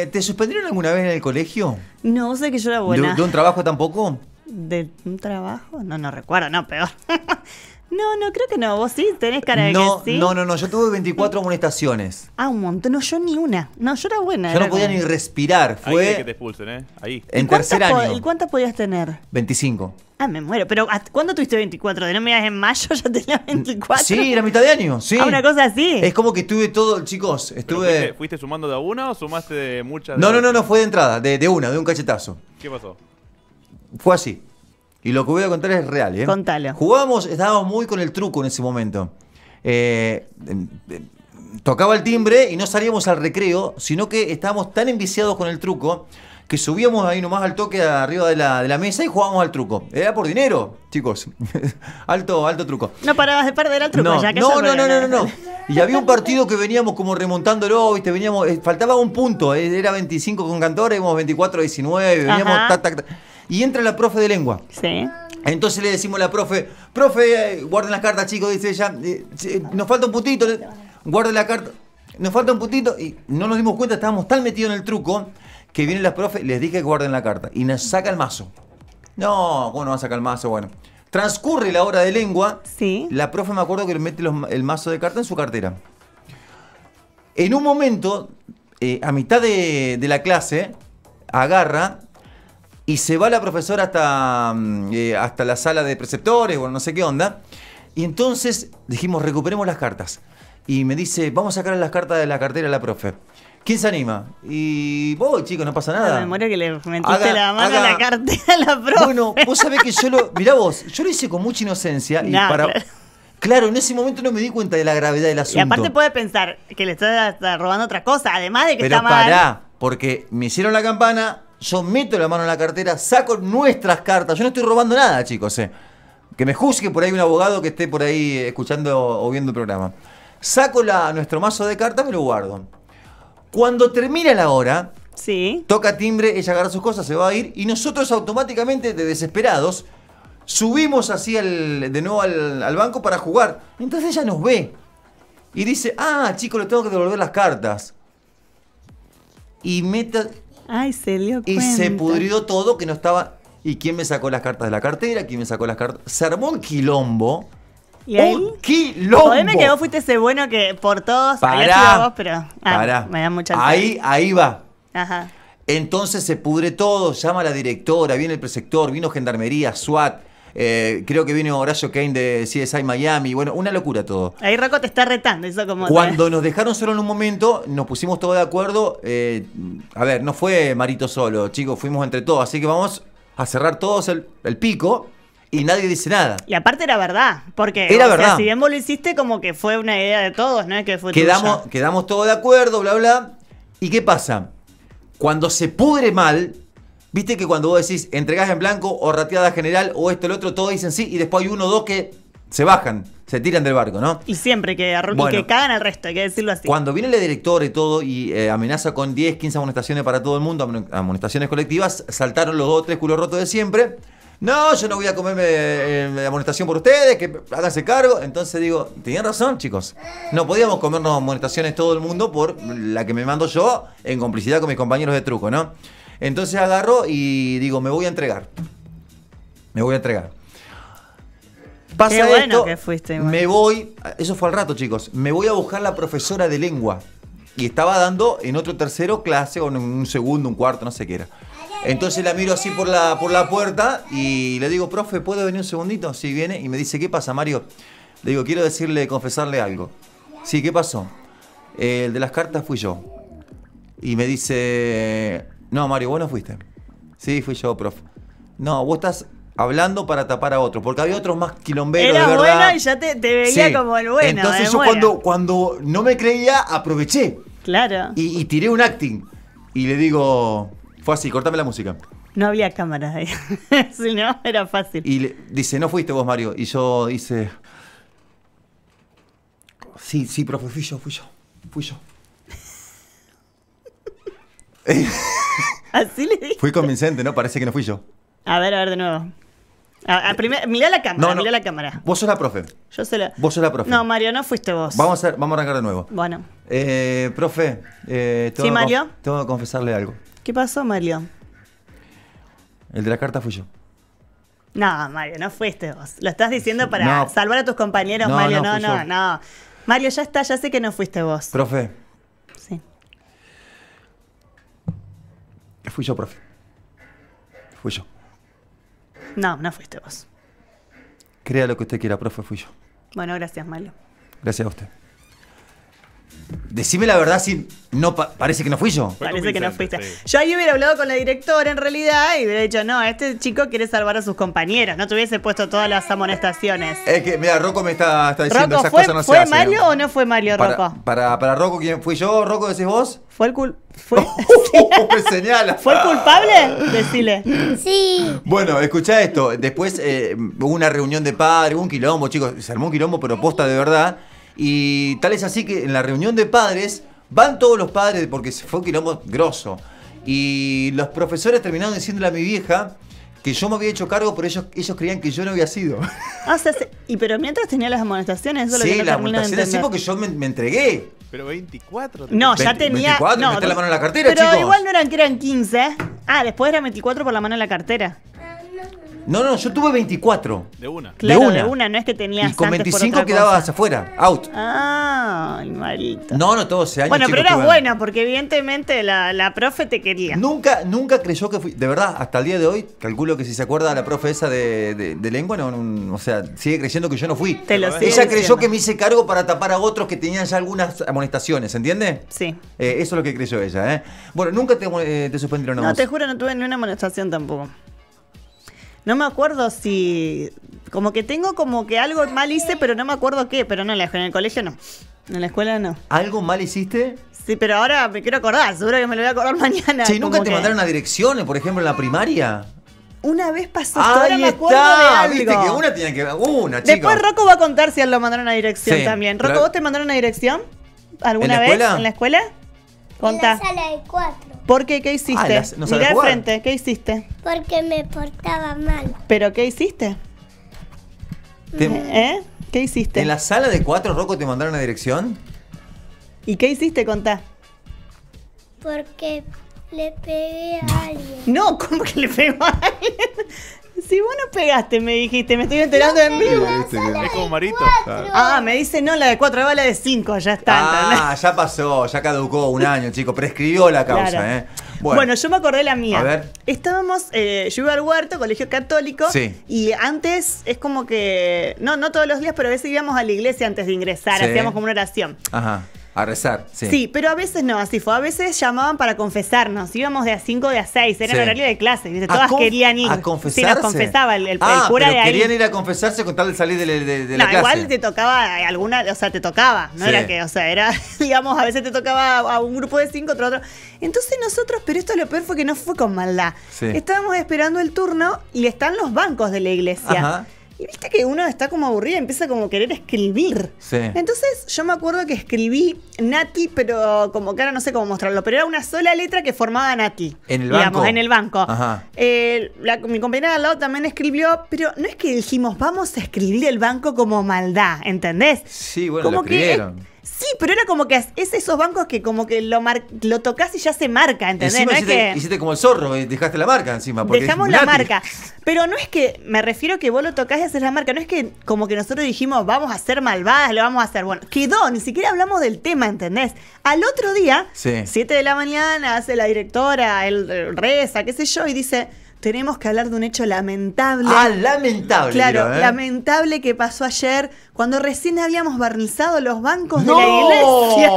Eh, ¿Te suspendieron alguna vez en el colegio? No, sé que yo era buena. de un trabajo tampoco? ¿De un trabajo? No, no recuerdo, no, peor. No, no, creo que no. Vos sí tenés cara de no, No, no, no. Yo tuve 24 amonestaciones. Ah, un montón. No, yo ni una. No, yo era buena. Yo no podía ni respirar. Fue... Ahí que te expulsen, ¿eh? Ahí. En tercer año. ¿Y cuántas podías tener? 25. Ah, me muero. Pero ¿cuándo tuviste 24? ¿De no me en mayo ya tenía 24? Mm, sí, la mitad de año, sí. Ah, una cosa así. Es como que estuve todo, chicos, estuve... Fuiste, sumando de una o sumaste de muchas? no, no, no, no, fue de entrada, de una, de un cachetazo. ¿Qué pasó? Fue así. Y lo que voy a contar es real, ¿eh? Contalo. Jugábamos, estábamos muy con el truco en ese momento. Eh, em, em, tocaba el timbre y no salíamos al recreo, sino que estábamos tan enviciados con el truco que subíamos ahí nomás al toque arriba de la, mesa y jugábamos al truco. Era por dinero, chicos. alto, alto truco. No parabas de perder al truco, ya que no, no, no, no, no, no, Y había un partido que veníamos como remontándolo, ¿viste? Veníamos, eh, faltaba un punto, eh, era 25 con cantores íbamos 24 a 19, veníamos y entra la profe de lengua. Sí. Entonces le decimos a la profe, profe, eh, guarden las cartas, chicos, dice ella, eh, nos falta un puntito, guarden la carta, nos falta un puntito, y no nos dimos cuenta, estábamos tan metidos en el truco, que vienen las profe, les dije que guarden la carta, y nos saca el mazo. No, bueno, va a sacar el mazo, bueno. Transcurre la hora de lengua, sí. la profe me acuerdo que le mete el mazo de carta en su cartera. En un momento, eh, a mitad de la clase, agarra y se va la profesora hasta, mm, eh, hasta la sala de preceptores o bueno, no sé qué onda. Y entonces dijimos, recuperemos las cartas. Y me dice, vamos a sacar las cartas de la cartera a la profe. ¿Quién se anima? Y voy, chicos, no pasa nada. me que le metiste la mano a la cartera a la profe. Bueno, vos sabés que yo lo. Mirá vos, yo lo hice con mucha inocencia y Claro. en ese momento no me di cuenta de la gravedad del asunto. Y aparte puede pensar que le estás robando otra cosa, además de que está mal. pará, porque me hicieron la campana, yo meto la mano en la cartera, saco nuestras cartas. Yo no estoy robando nada, chicos. Eh. Que me juzgue por ahí un abogado que esté por ahí escuchando o viendo el programa. Saco la, nuestro mazo de cartas, me lo guardo. Cuando termina la hora, sí. toca timbre, ella agarra sus cosas, se va a ir y nosotros automáticamente, de desesperados, subimos así de nuevo al, al banco para jugar. Entonces ella nos ve y dice, ah, chicos, le tengo que devolver las cartas. Y meta, Ay, se dio cuenta. Y se pudrió todo que no estaba. ¿Y quién me sacó las cartas de la cartera? ¿Quién me sacó las cartas? Se armó quilombo. ¿Y ahí? ¡Un quilombo! Podés me quedó, fuiste ese bueno que por todos. Pará. Vos, pero. Ah, Me da mucha Ahí, ahí va. Ajá. Entonces se pudre todo, llama a la directora, viene el preceptor, vino gendarmería, SWAT, eh, creo que vino Horacio Kane de CSI Miami. Bueno, una locura todo. Ahí Rocco te está retando, eso como. Cuando nos dejaron solo en un momento, nos pusimos todos de acuerdo. Eh, a ver, no fue Marito solo, chicos, fuimos entre todos. Así que vamos a cerrar todos el, pico y nadie dice nada. Y aparte era verdad, porque era verdad. si bien vos lo hiciste, como que fue una idea de todos, ¿no? Que quedamos, quedamos todos de acuerdo, bla, bla. ¿Y qué pasa? Cuando se pudre mal, Viste que cuando vos decís entregas en blanco o rateada general o esto, el otro, todos dicen sí y después hay uno o dos que se bajan, se tiran del barco, ¿no? Y siempre que, bueno, que cagan al resto, hay que decirlo así. Cuando viene el director y todo y eh, amenaza con 10, 15 amonestaciones para todo el mundo, amonestaciones colectivas, saltaron los dos o tres culos rotos de siempre. No, yo no voy a comerme eh, la amonestación por ustedes, que háganse cargo. Entonces digo, tenían razón, chicos. No podíamos comernos amonestaciones todo el mundo por la que me mando yo en complicidad con mis compañeros de truco, ¿no? Entonces agarro y digo, me voy a entregar. Me voy a entregar. Pasa Qué bueno que fuiste. Me voy, eso fue al rato, chicos. Me voy a buscar la profesora de lengua. Y estaba dando en otro tercero clase, o en un segundo, un cuarto, no sé qué era. Entonces la miro así por la, por la puerta y le digo, profe, ¿puede venir un segundito? Sí, viene y me dice, ¿qué pasa, Mario? Le digo, quiero decirle, confesarle algo. Sí, ¿qué pasó? El de las cartas fui yo. Y me dice, no, Mario, vos no fuiste. Sí, fui yo, prof. No, vos estás hablando para tapar a otros, porque había otros más quilomberos, de verdad. bueno y ya te, veía como el bueno. Entonces yo cuando, no me creía, aproveché. Claro. Y, tiré un acting. Y le digo, fue así, cortame la música. No había cámaras ahí. si no, era fácil. Y dice, no fuiste vos, Mario. Y yo dice Sí, sí, profe, fui yo, fui yo, fui yo. Así le Fui convincente, ¿no? Parece que no fui yo. A ver, a ver de nuevo. mirá la cámara, la cámara. Vos sos la profe. Yo soy la... Vos sos la profe. No, Mario, no fuiste vos. Vamos a, vamos a arrancar de nuevo. Bueno, eh, profe, eh, tengo, Sí, Mario. tengo que confesarle algo. ¿qué pasó, Mario? El de la carta fui yo. No, Mario, no fuiste vos. Lo estás diciendo para salvar a tus compañeros, Mario. no, No, no. Mario, ya está, ya sé que no fuiste vos. Profe, Fui yo, profe. Fui yo. No, no fuiste vos. Crea lo que usted quiera, profe, fui yo. Bueno, gracias, Malo. Gracias a usted. Decime la verdad si no parece que no fui yo. Parece que no fuiste. Yo ahí hubiera hablado con la directora en realidad y hubiera dicho, no, este chico quiere salvar a sus compañeros. No te hubiese puesto todas las amonestaciones. Es que, mira, Rocco me está, diciendo esas cosas no ¿Fue Mario o no fue Mario, Rocco? Para, para, Rocco, ¿quién fui yo? ¿Rocco decís vos? Fue el cul... Fue... Uh, ¿Fue el culpable? Decile. Sí. Bueno, escucha esto. Después eh, hubo una reunión de padres, un quilombo, chicos. Se armó un quilombo, pero posta de verdad. Y tal es así que en la reunión de padres van todos los padres, porque se fue un quilombo grosso. Y los profesores terminaron diciéndole a mi vieja que yo me había hecho cargo, pero ellos, ellos creían que yo no había sido. Ah, y pero mientras tenía las amonestaciones, eso sí, lo que no las amonestaciones sí, porque yo me, entregué. Pero 24. No, ya tenía. 24, no, la mano en la cartera, Pero igual no eran que eran 15. Ah, después eran 24 por la mano en la cartera. No, no, yo tuve 24. De una. de una. De una, no es que tenías. Y con 25 quedabas afuera, out. Ah, maldito. No, no, todos se años. Bueno, pero era buena, porque evidentemente la, profe te quería. Nunca, nunca creyó que fui. De verdad, hasta el día de hoy, calculo que si se acuerda la profe esa de, lengua, no, o sea, sigue creyendo que yo no fui. Te lo Ella creyó que me hice cargo para tapar a otros que tenían ya algunas amonestaciones, ¿entiendes? Sí. Eh, eso es lo que creyó ella, ¿eh? Bueno, nunca te, eh, te suspendieron No, te juro, no tuve ni una amonestación tampoco. No me acuerdo si. Como que tengo como que algo mal hice, pero no me acuerdo qué. Pero no, en, en el colegio no. En la escuela no. ¿Algo mal hiciste? Sí, pero ahora me quiero acordar. Seguro que me lo voy a acordar mañana. Che, nunca te mandaron a direcciones, por ejemplo, en la primaria? Una vez pasó, ahora me acuerdo de algo. Viste que una tenía que una, chico. Después Rocco va a contar si él lo mandaron a dirección también. Rocco, ¿vos te mandaron a dirección? ¿Alguna ¿En vez? ¿En la escuela? Contá. En la sala de cuatro. ¿Por qué? ¿Qué ah, hiciste? Ah, al frente, ¿qué hiciste? Porque me portaba mal. ¿Pero qué hiciste? ¿Eh? ¿Qué hiciste? ¿En la sala de cuatro, rocos te mandaron la dirección? ¿Y qué hiciste, contá? Porque le pegué a alguien. No, ¿cómo que le pegó a alguien? Si vos no pegaste, me dijiste, me estoy enterando en vivo. Es como Marito. Ah, me dice no, la de cuatro, va la de cinco, ya está. Ah, ya pasó, ya caducó un año, chico. Prescribió la causa, ¿eh? Bueno. yo me acordé la mía. A ver. Estábamos, eh, yo iba al huerto, colegio católico. Sí. Y antes es como que, no, no todos los días, pero a veces íbamos a la iglesia antes de ingresar, hacíamos como una oración. Ajá. A rezar, sí. Sí, pero a veces no, así fue. A veces llamaban para confesarnos. Íbamos de a 5 de a 6, era el horario de clase. Todas querían ir. ¿A confesarse? Sí, nos confesaba el, ah, cura querían ir a confesarse con tal de salir de, de, no, igual te tocaba alguna, o sea, te tocaba. No era que, o sea, era, digamos, a veces te tocaba a un grupo de cinco, otro, otro. Entonces nosotros, pero esto lo peor fue que no fue con maldad. Estábamos esperando el turno y están los bancos de la iglesia. Ajá. Y viste que uno está como aburrido y empieza como a querer escribir. Entonces yo me acuerdo que escribí Nati, pero como que ahora no sé cómo mostrarlo, pero era una sola letra que formaba Nati. En el banco. Digamos, en el banco. Ajá. Eh, mi compañera de al lado también escribió, pero no es que dijimos, vamos a escribir el banco como maldad, ¿entendés? Sí, bueno, como lo escribieron. Sí, pero era como que es esos bancos que como que lo, lo tocas y ya se marca, ¿entendés? hiciste, como el zorro, eh, dejaste la marca encima. Dejamos la marca. Pero no es que, me refiero que vos lo tocás y haces la marca, no es que como que nosotros dijimos, vamos a ser malvadas, lo vamos a hacer. Bueno, quedó, ni siquiera hablamos del tema, ¿entendés? Al otro día, 7 de la mañana, hace la directora, el reza, qué sé yo, y dice tenemos que hablar de un hecho lamentable. Ah, lamentable. Claro, ¿eh? lamentable que pasó ayer cuando recién habíamos barnizado los bancos de la iglesia.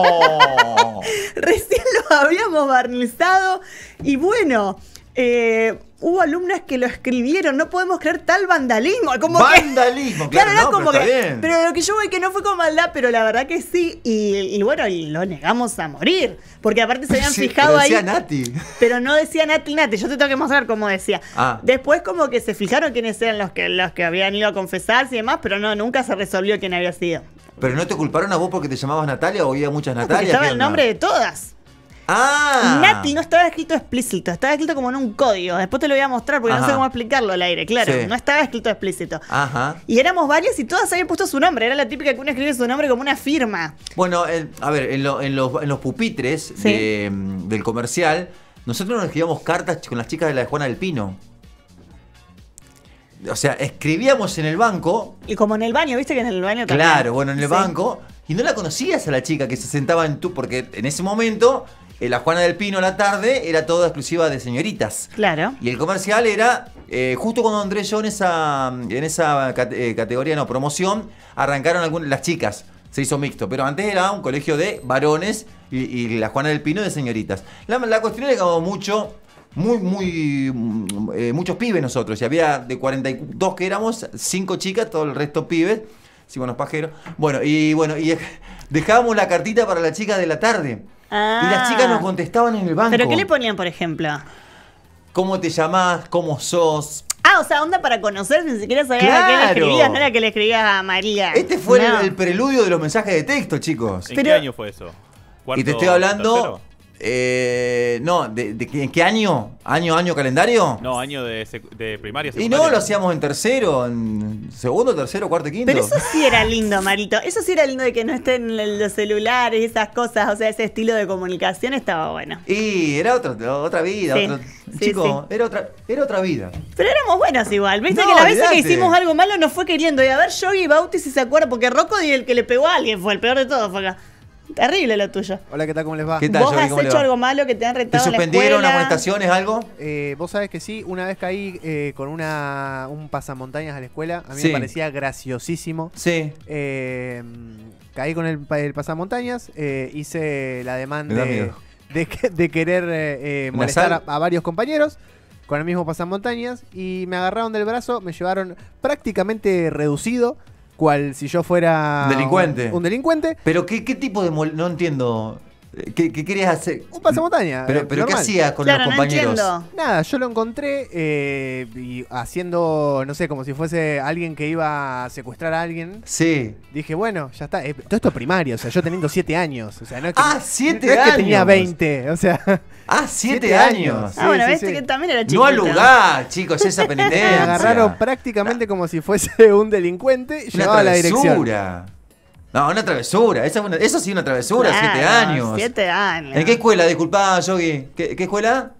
recién los habíamos barnizado y bueno, eh, hubo alumnas que lo escribieron, no podemos creer tal vandalismo. vandalismo, claro, no, pero, que, pero lo que yo voy que no fue con maldad, pero la verdad que sí, y, bueno, y lo negamos a morir, porque aparte se habían fijado pero ahí. Pero no decía Nati Nati, yo te tengo que mostrar cómo decía. Ah. Después como que se fijaron quiénes eran los que, los que habían ido a confesar y demás, pero no, nunca se resolvió quién había sido. ¿Pero no te culparon a vos porque te llamabas Natalia o había muchas Natalias? No, estaba el nombre de todas. Ah. Nati no estaba escrito explícito, estaba escrito como en un código. Después te lo voy a mostrar porque no sé cómo explicarlo al aire, claro. No estaba escrito explícito. Ajá. Y éramos varias y todas habían puesto su nombre. Era la típica que uno escribe su nombre como una firma. Bueno, a ver, en, los, pupitres del comercial, nosotros nos escribíamos cartas con las chicas de la de Juana del Pino. O sea, escribíamos en el banco. Y como en el baño, viste que en el baño también. Claro, bueno, en el banco. Y no la conocías a la chica que se sentaba en tu. Porque en ese momento eh, la Juana del Pino la tarde era toda exclusiva de señoritas. Claro. Y el comercial era, eh, justo cuando Andrés yo en esa, en esa eh, categoría, no, promoción, arrancaron algunas, las chicas. Se hizo mixto, pero antes era un colegio de varones y, la Juana del Pino de señoritas. La, cuestión era que mucho muy, muy, mm, muchos pibes nosotros. Y había de 42 que éramos, 5 chicas, todo el resto pibes. Sí, buenos pajeros. Bueno, y bueno, y dejábamos la cartita para la chica de la tarde. Y las chicas nos ah. contestaban en el banco. ¿Pero qué le ponían, por ejemplo? ¿Cómo te llamás? ¿Cómo sos? Ah, o sea, onda para conocer, ni siquiera sabías a le escribías, no era que le escribías a María. Este fue el, preludio de los mensajes de texto, chicos. ¿En qué año fue eso? y te estoy hablando eh, no, de, ¿en qué año? ¿Año, año calendario? No, año de, de primaria. Y no, lo hacíamos en tercero, en segundo, tercero, cuarto quinto. Pero eso sí era lindo, Marito. Eso sí era lindo de que no estén los celulares y esas cosas. O sea, ese estilo de comunicación estaba bueno. Y era otra vida. Era, otra, era otra vida. Pero éramos buenos igual. Viste que la vez que hicimos algo malo nos fue queriendo. Y a ver, Yogi Bautis si se acuerda, porque Rocco y el que le pegó a alguien fue el peor de todo. Fue acá. Terrible lo tuyo. Hola, ¿qué tal? ¿Cómo les va? ¿Vos has hecho algo malo que te han retado ¿Te suspendieron las la algo? Eh, vos sabés que sí, una vez caí eh, con un pasamontañas a la escuela, a mí me parecía graciosísimo. Sí. Eh, caí con el, pasamontañas, hice la demanda de, querer molestar a varios compañeros con el mismo pasamontañas y me agarraron del brazo, me llevaron prácticamente reducido cual si yo fuera. Delincuente. Un, delincuente. Pero, ¿qué, qué tipo de.? No entiendo. ¿Qué, querías hacer? Un pasamontaña. ¿Pero, eh, pero qué hacías con los compañeros? Nada, yo lo encontré eh, y haciendo, no sé, como si fuese alguien que iba a secuestrar a alguien. Sí. Dije, bueno, ya está. Eh, todo esto es primario, o sea, yo teniendo siete años. O sea, no ah, siete años. tenía 20, o sea. Ah, siete años. ah, bueno, este que también era chico No al lugar, chicos, esa penitencia. Me agarraron prácticamente como si fuese un delincuente. llevaba a la dirección. No, una travesura. eso eso sí, una travesura. siete años. Siete años. ¿En qué escuela? Disculpa, Yogi. ¿Qué, escuela?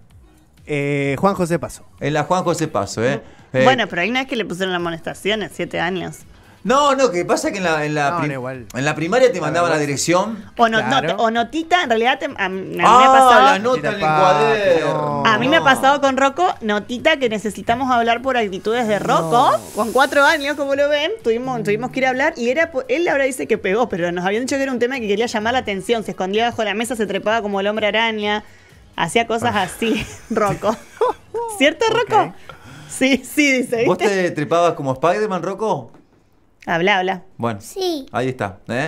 Eh, Juan José Paso. En la Juan José Paso, ¿eh? Bueno, eh, pero ahí no es que le pusieron la amonestación, siete años. No, no, que pasa que en la, en la, primaria te mandaba la, dirección. O, o, notita, en realidad a, mí me ha ah, pasado. La A mí me ha pasado con Rocco, notita que necesitamos hablar por actitudes de Rocco. Con cuatro años, como lo ven, tuvimos, mm. tuvimos que ir a hablar y era él ahora dice que pegó, pero nos habían dicho que era un tema que quería llamar la atención. Se escondía bajo la mesa, se trepaba como el hombre araña. Hacía cosas ah. así, Rocco. ¿Cierto, Rocco? Sí, sí, dice. ¿Vos te trepabas como Spider-Man, Rocco? Habla, habla. Bueno. Sí. Ahí está. ¿eh?